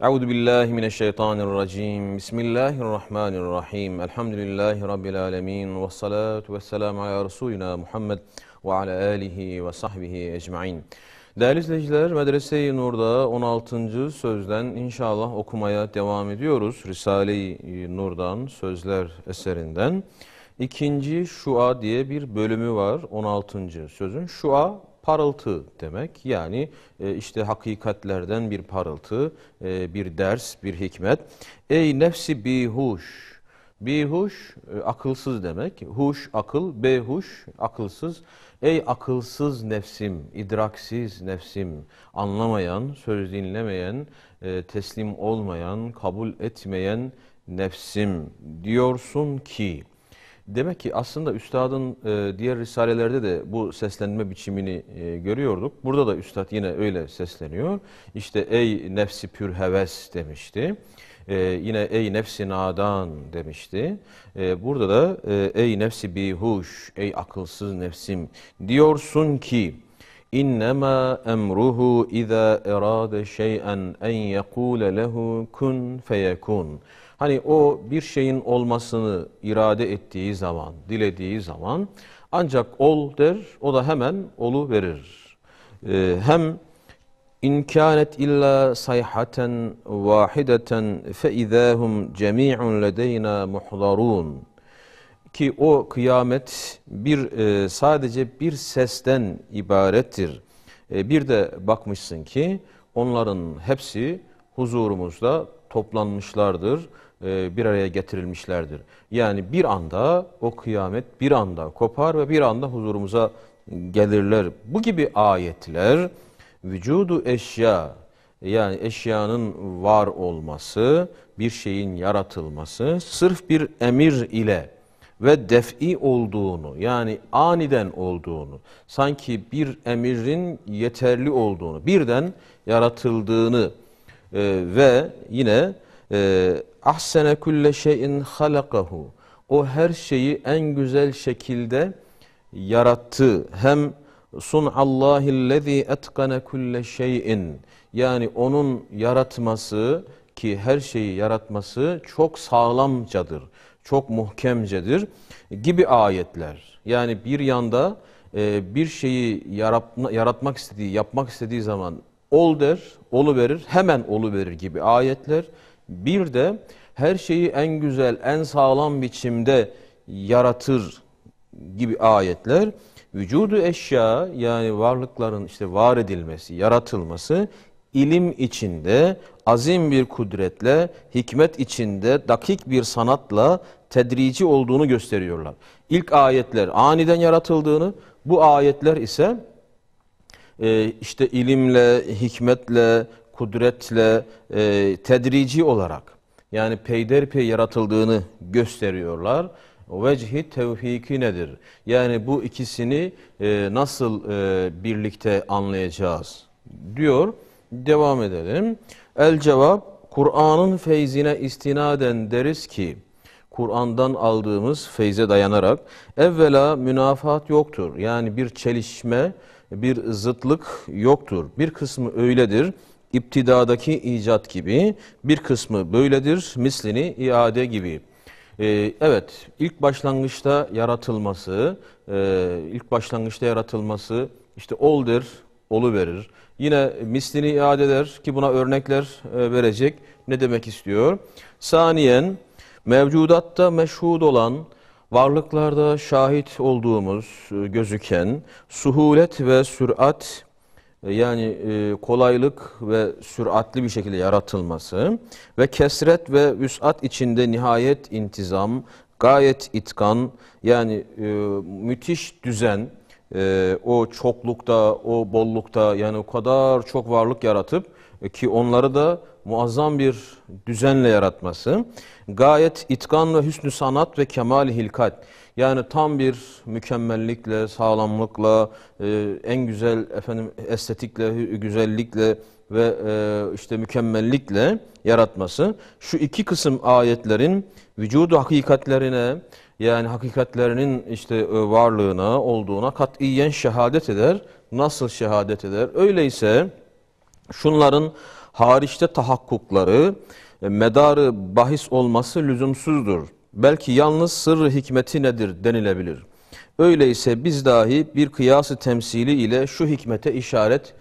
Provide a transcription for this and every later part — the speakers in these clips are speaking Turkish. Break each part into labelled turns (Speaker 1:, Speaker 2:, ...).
Speaker 1: Euzu billahi mineşşeytanirracim. Bismillahirrahmanirrahim. Elhamdülillahi rabbil alamin ve salatu vesselam ala resulina Muhammed ve ala alihi ve sahbihi ecmaîn. Değerli izleyiciler, Medrese-i Nur'da 16. sözden inşallah okumaya devam ediyoruz. Risale-i Nur'dan, sözler eserinden. İkinci şua diye bir bölümü var 16. sözün. Şua parıltı demek. Yani e, işte hakikatlerden bir parıltı, e, bir ders, bir hikmet. Ey nefsi bihuş. Bihuş e, akılsız demek. Huş akıl, behuş akılsız. Ey akılsız nefsim, idraksiz nefsim, anlamayan, söz dinlemeyen, e, teslim olmayan, kabul etmeyen nefsim diyorsun ki Demek ki aslında üstadın e, diğer risalelerde de bu seslenme biçimini e, görüyorduk. Burada da üstad yine öyle sesleniyor. İşte ey nefsi pür heves demişti. E, yine ey nefsi nadan demişti. E, burada da e, ey nefsi bihuş, ey akılsız nefsim diyorsun ki İnnemâ emruhu izâ erâde şey'en en yekûle lehu kun feyekûn. Hani o bir şeyin olmasını irade ettiği zaman, dilediği zaman ancak ol der, o da hemen olu verir. Ee, hem İnkânet illa sayhaten vahideten fe izâhum cemî'un ledeyna muhdarûn. Ki o kıyamet bir e, sadece bir sesten ibarettir. E, bir de bakmışsın ki onların hepsi huzurumuzda toplanmışlardır. E, bir araya getirilmişlerdir. Yani bir anda o kıyamet bir anda kopar ve bir anda huzurumuza gelirler. Bu gibi ayetler vücudu eşya yani eşyanın var olması, bir şeyin yaratılması sırf bir emir ile ve def'i olduğunu yani aniden olduğunu sanki bir emirin yeterli olduğunu birden yaratıldığını e, ve yine e, ahsene kulle şeyin halakahu. O her şeyi en güzel şekilde yarattı. Hem sun sunallahillezî etkane kulle şeyin. Yani onun yaratması ki her şeyi yaratması çok sağlamcadır. Çok muhkemcedir gibi ayetler. Yani bir yanda e, bir şeyi yaratmak istediği, yapmak istediği zaman ol der, olu verir, hemen olu verir gibi ayetler bir de her şeyi en güzel, en sağlam biçimde yaratır gibi ayetler vücudu eşya yani varlıkların işte var edilmesi, yaratılması ilim içinde azim bir kudretle, hikmet içinde dakik bir sanatla tedrici olduğunu gösteriyorlar. İlk ayetler aniden yaratıldığını, bu ayetler ise e, işte ilimle, hikmetle, kudretle e, tedrici olarak yani peyderpey yaratıldığını gösteriyorlar. Vecihi tevfiki nedir? Yani bu ikisini e, nasıl e, birlikte anlayacağız diyor. Devam edelim. El cevap Kur'an'ın feyzine istinaden deriz ki Kur'an'dan aldığımız feyze dayanarak evvela münafat yoktur. Yani bir çelişme, bir zıtlık yoktur. Bir kısmı öyledir, İptidadaki icat gibi bir kısmı böyledir, mislini iade gibi. Ee, evet, ilk başlangıçta yaratılması, e, ilk başlangıçta yaratılması işte oldir, olu verir. Yine mislini iade eder ki buna örnekler e, verecek. Ne demek istiyor? Saniyen, mevcudatta meşhud olan, varlıklarda şahit olduğumuz e, gözüken suhulet ve sürat e, yani e, kolaylık ve süratli bir şekilde yaratılması ve kesret ve vüsat içinde nihayet intizam, gayet itkan yani e, müthiş düzen, o çoklukta, o bollukta yani o kadar çok varlık yaratıp ki onları da muazzam bir düzenle yaratması, gayet itkan ve hüsnü sanat ve kemal hilkat. Yani tam bir mükemmellikle, sağlamlıkla, e, en güzel efendim estetikle, güzellikle ve e, işte mükemmellikle yaratması. Şu iki kısım ayetlerin vücudu hakikatlerine yani hakikatlerinin işte e, varlığına, olduğuna katiyen şehadet eder. Nasıl şehadet eder? Öyleyse şunların hariçte tahakkukları, e, medarı bahis olması lüzumsuzdur belki yalnız sırrı hikmeti nedir denilebilir. Öyleyse biz dahi bir kıyası temsili ile şu hikmete işaret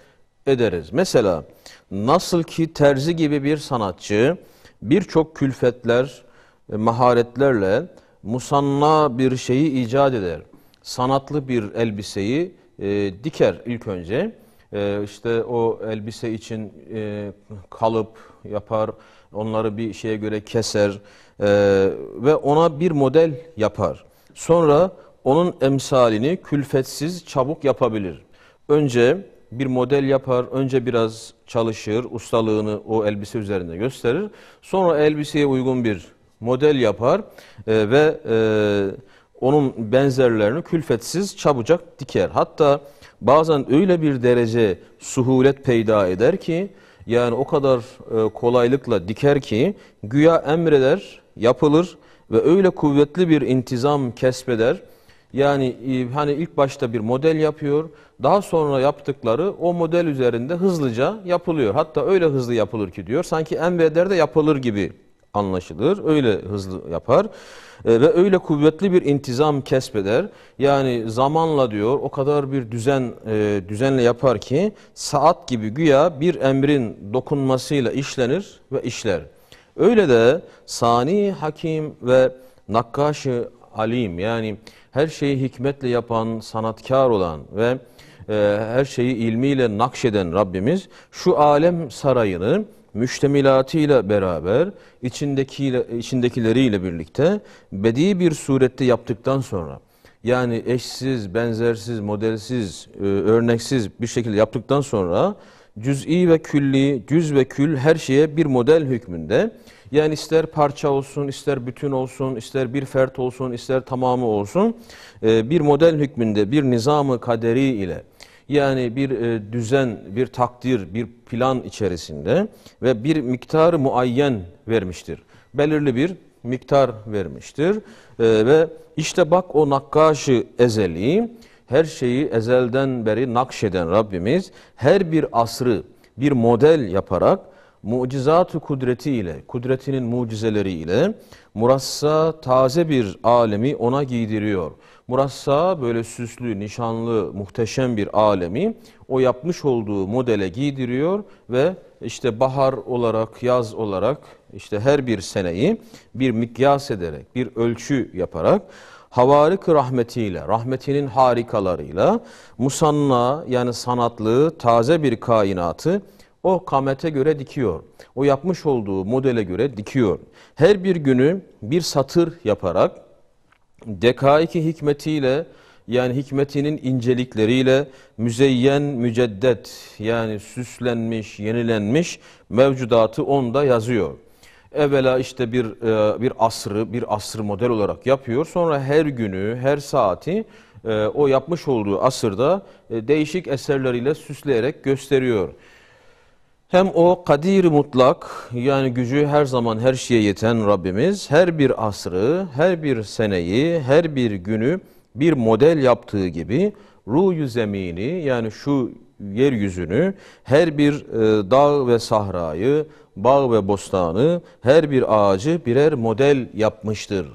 Speaker 1: ederiz. Mesela nasıl ki terzi gibi bir sanatçı birçok külfetler, e, maharetlerle musanna bir şeyi icat eder. Sanatlı bir elbiseyi e, diker ilk önce. E, işte o elbise için e, kalıp yapar, Onları bir şeye göre keser e, ve ona bir model yapar. Sonra onun emsalini külfetsiz çabuk yapabilir. Önce bir model yapar, önce biraz çalışır, ustalığını o elbise üzerinde gösterir. Sonra elbiseye uygun bir model yapar e, ve e, onun benzerlerini külfetsiz çabucak diker. Hatta bazen öyle bir derece suhulet peyda eder ki yani o kadar e, kolaylıkla diker ki güya emreder, yapılır ve öyle kuvvetli bir intizam kesbeder. Yani e, hani ilk başta bir model yapıyor, daha sonra yaptıkları o model üzerinde hızlıca yapılıyor. Hatta öyle hızlı yapılır ki diyor, sanki emreder de yapılır gibi anlaşılır. Öyle hızlı yapar e, ve öyle kuvvetli bir intizam kesbeder. Yani zamanla diyor o kadar bir düzen e, düzenle yapar ki saat gibi güya bir emrin dokunmasıyla işlenir ve işler. Öyle de sani hakim ve nakkaşı alim yani her şeyi hikmetle yapan, sanatkar olan ve e, her şeyi ilmiyle nakşeden Rabbimiz şu alem sarayını müştemilatıyla beraber içindekiyle, içindekileriyle birlikte bedi bir surette yaptıktan sonra yani eşsiz, benzersiz, modelsiz, e, örneksiz bir şekilde yaptıktan sonra cüz'i ve külli, cüz ve kül her şeye bir model hükmünde. Yani ister parça olsun, ister bütün olsun, ister bir fert olsun, ister tamamı olsun e, bir model hükmünde bir nizamı kaderi ile yani bir e, düzen, bir takdir, bir plan içerisinde ve bir miktar muayyen vermiştir. Belirli bir miktar vermiştir. E, ve işte bak o nakkaşı ezeli, her şeyi ezelden beri nakşeden Rabbimiz her bir asrı bir model yaparak mucizatı ile, kudretinin mucizeleri ile murassa taze bir alemi ona giydiriyor.'' Murassa böyle süslü, nişanlı, muhteşem bir alemi o yapmış olduğu modele giydiriyor ve işte bahar olarak, yaz olarak işte her bir seneyi bir mikyas ederek, bir ölçü yaparak havarik rahmetiyle, rahmetinin harikalarıyla musanna yani sanatlı, taze bir kainatı o kamete göre dikiyor. O yapmış olduğu modele göre dikiyor. Her bir günü bir satır yaparak dekaiki hikmetiyle yani hikmetinin incelikleriyle müzeyyen müceddet yani süslenmiş, yenilenmiş mevcudatı onda yazıyor. Evvela işte bir e, bir asrı, bir asrı model olarak yapıyor. Sonra her günü, her saati e, o yapmış olduğu asırda e, değişik eserleriyle süsleyerek gösteriyor. Hem o kadir mutlak yani gücü her zaman her şeye yeten Rabbimiz her bir asrı, her bir seneyi, her bir günü bir model yaptığı gibi ruh zemini yani şu yeryüzünü, her bir e, dağ ve sahrayı, bağ ve bostanı, her bir ağacı birer model yapmıştır.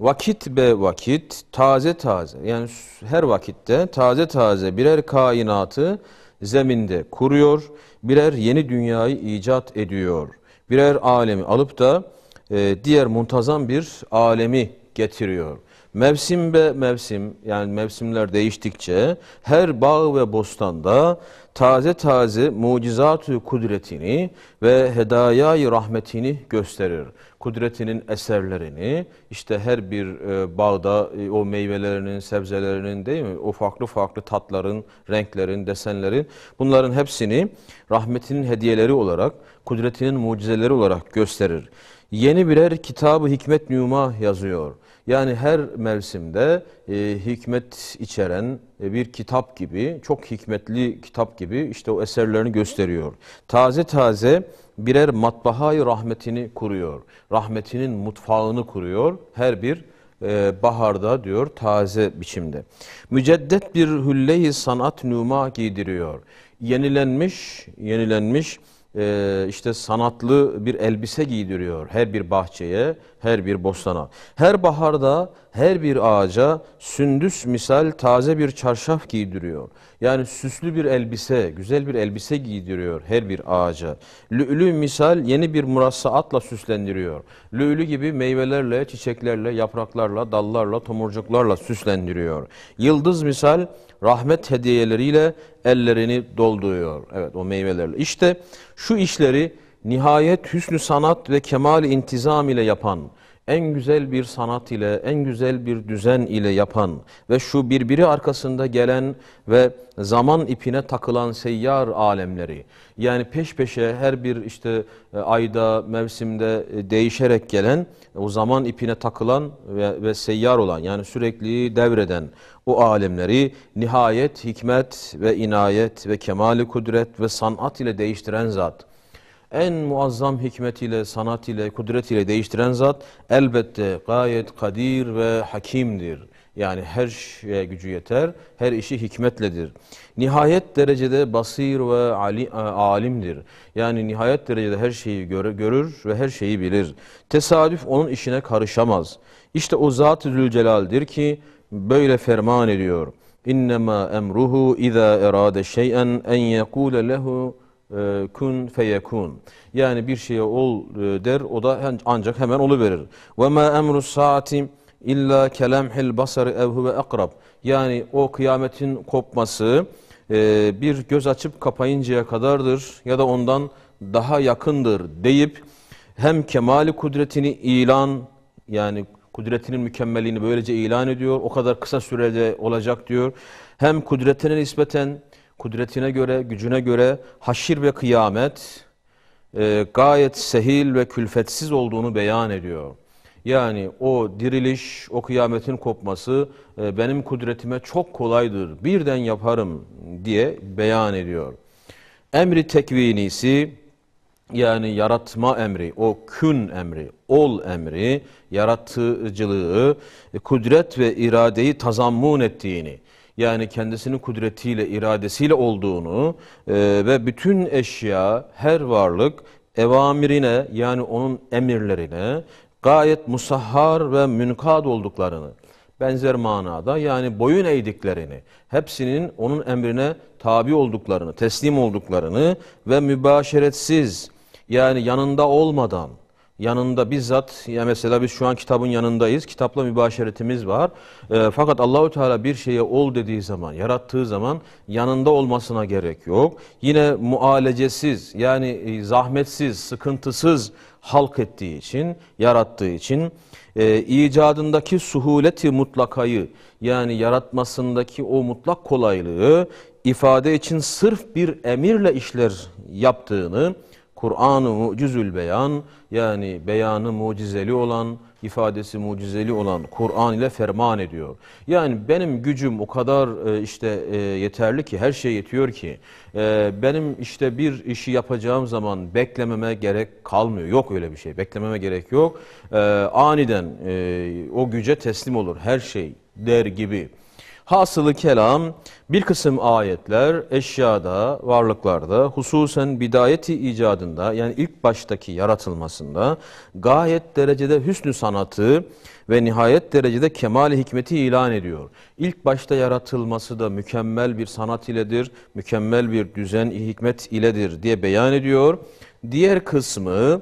Speaker 1: Vakit be vakit, taze taze yani her vakitte taze taze birer kainatı zeminde kuruyor birer yeni dünyayı icat ediyor. Birer alemi alıp da e, diğer muntazam bir alemi getiriyor. Mevsim ve mevsim yani mevsimler değiştikçe her bağ ve bostanda taze taze mucizatü kudretini ve hedayayı rahmetini gösterir. Kudretinin eserlerini işte her bir e, bağda e, o meyvelerinin, sebzelerinin değil mi? O farklı farklı tatların, renklerin, desenlerin bunların hepsini rahmetinin hediyeleri olarak, kudretinin mucizeleri olarak gösterir. Yeni birer kitabı hikmet nüma yazıyor.'' Yani her mevsimde e, hikmet içeren e, bir kitap gibi, çok hikmetli kitap gibi işte o eserlerini gösteriyor. Taze taze birer matbahayı rahmetini kuruyor. Rahmetinin mutfağını kuruyor her bir e, baharda diyor taze biçimde. Müceddet bir hülleyi sanat numa giydiriyor. Yenilenmiş, yenilenmiş e, işte sanatlı bir elbise giydiriyor her bir bahçeye, her bir bostana. Her baharda her bir ağaca sündüs misal taze bir çarşaf giydiriyor. Yani süslü bir elbise, güzel bir elbise giydiriyor her bir ağaca. Lülü misal yeni bir murassaatla süslendiriyor. Lülü gibi meyvelerle, çiçeklerle, yapraklarla, dallarla, tomurcuklarla süslendiriyor. Yıldız misal rahmet hediyeleriyle ellerini dolduruyor. Evet o meyvelerle. İşte şu işleri nihayet hüsnü sanat ve kemal intizam ile yapan en güzel bir sanat ile, en güzel bir düzen ile yapan ve şu birbiri arkasında gelen ve zaman ipine takılan seyyar alemleri, yani peş peşe her bir işte e, ayda, mevsimde e, değişerek gelen, o zaman ipine takılan ve, ve seyyar olan, yani sürekli devreden o alemleri nihayet hikmet ve inayet ve kemali kudret ve sanat ile değiştiren zat en muazzam hikmet ile, sanat ile, kudret ile değiştiren zat elbette gayet kadir ve hakimdir. Yani her şeye gücü yeter, her işi hikmetledir. Nihayet derecede basir ve ali, e, alimdir. Yani nihayet derecede her şeyi göre, görür ve her şeyi bilir. Tesadüf onun işine karışamaz. İşte o Zat-ı Zülcelal'dir ki böyle ferman ediyor. İnnemâ emruhu izâ erâde şey'en en yekûle lehu e, kun feyekun. Yani bir şeye ol e, der o da ancak hemen oluverir. Ve ma emru saati illa kelemhil basar ev huve akrab. Yani o kıyametin kopması e, bir göz açıp kapayıncaya kadardır ya da ondan daha yakındır deyip hem kemali kudretini ilan yani kudretinin mükemmelliğini böylece ilan ediyor. O kadar kısa sürede olacak diyor. Hem kudretine nispeten kudretine göre, gücüne göre haşir ve kıyamet e, gayet sehil ve külfetsiz olduğunu beyan ediyor. Yani o diriliş, o kıyametin kopması e, benim kudretime çok kolaydır, birden yaparım diye beyan ediyor. Emri tekvinisi yani yaratma emri, o kün emri, ol emri, yaratıcılığı, e, kudret ve iradeyi tazammun ettiğini, yani kendisinin kudretiyle, iradesiyle olduğunu e, ve bütün eşya, her varlık evamirine yani onun emirlerine gayet musahhar ve münkad olduklarını, benzer manada yani boyun eğdiklerini, hepsinin onun emrine tabi olduklarını, teslim olduklarını ve mübaşeretsiz yani yanında olmadan yanında bizzat ya mesela biz şu an kitabın yanındayız. Kitapla mübaşeretimiz var. E, fakat Allahü Teala bir şeye ol dediği zaman, yarattığı zaman yanında olmasına gerek yok. Yine mualecesiz yani e, zahmetsiz, sıkıntısız halk ettiği için, yarattığı için e, icadındaki suhuleti mutlakayı yani yaratmasındaki o mutlak kolaylığı ifade için sırf bir emirle işler yaptığını Kur'an-ı mucizül beyan yani beyanı mucizeli olan, ifadesi mucizeli olan Kur'an ile ferman ediyor. Yani benim gücüm o kadar e, işte e, yeterli ki her şey yetiyor ki e, benim işte bir işi yapacağım zaman beklememe gerek kalmıyor. Yok öyle bir şey. Beklememe gerek yok. Aniden o güce teslim olur her şey der gibi. Hasılı kelam bir kısım ayetler eşyada, varlıklarda, hususen bidayeti icadında yani ilk baştaki yaratılmasında gayet derecede hüsnü sanatı ve nihayet derecede kemali hikmeti ilan ediyor. İlk başta yaratılması da mükemmel bir sanat iledir, mükemmel bir düzen, hikmet iledir diye beyan ediyor. Diğer kısmı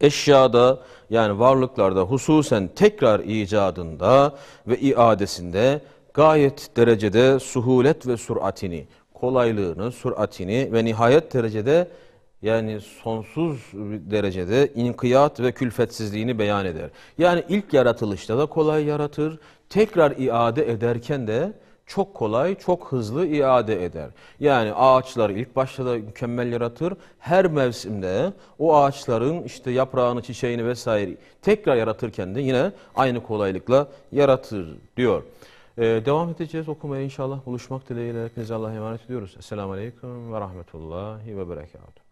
Speaker 1: eşyada yani varlıklarda hususen tekrar icadında ve iadesinde gayet derecede suhulet ve suratini, kolaylığını, suratini ve nihayet derecede yani sonsuz derecede inkiyat ve külfetsizliğini beyan eder. Yani ilk yaratılışta da kolay yaratır, tekrar iade ederken de çok kolay, çok hızlı iade eder. Yani ağaçları ilk başta da mükemmel yaratır. Her mevsimde o ağaçların işte yaprağını, çiçeğini vesaire tekrar yaratırken de yine aynı kolaylıkla yaratır diyor. Ee, devam edeceğiz okumaya inşallah. Buluşmak dileğiyle hepinize Allah'a emanet ediyoruz. Esselamu Aleyküm ve Rahmetullahi ve Berekatuhu.